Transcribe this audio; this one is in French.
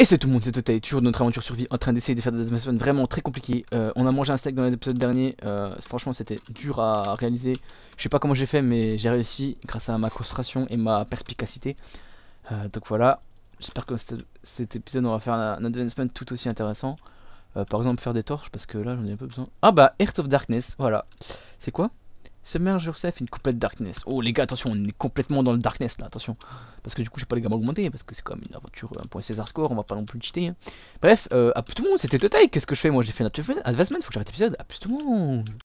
Et c'est tout le monde, c'est Totaï, toujours de notre aventure survie en train d'essayer de faire des advancements vraiment très compliqués, euh, on a mangé un steak dans l'épisode dernier, euh, franchement c'était dur à réaliser. Je sais pas comment j'ai fait mais j'ai réussi grâce à ma concentration et ma perspicacité. Euh, donc voilà, j'espère que cet épisode on va faire un, advancement tout aussi intéressant. par exemple faire des torches parce que là j'en ai un peu besoin. Ah bah Earth of Darkness, voilà. C'est quoi Submerge yourself in complete darkness. Oh les gars, attention, on est complètement dans le darkness là, attention. Parce que du coup, j'ai pas les gammes augmentées. parce que c'est comme une aventure 1.16 hardcore, on va pas non plus cheater. Hein. Bref, euh, à tout le monde, c'était Totai, qu'est-ce que je fais Moi j'ai fait un advancement, faut que j'arrête l'épisode. À plus tout le monde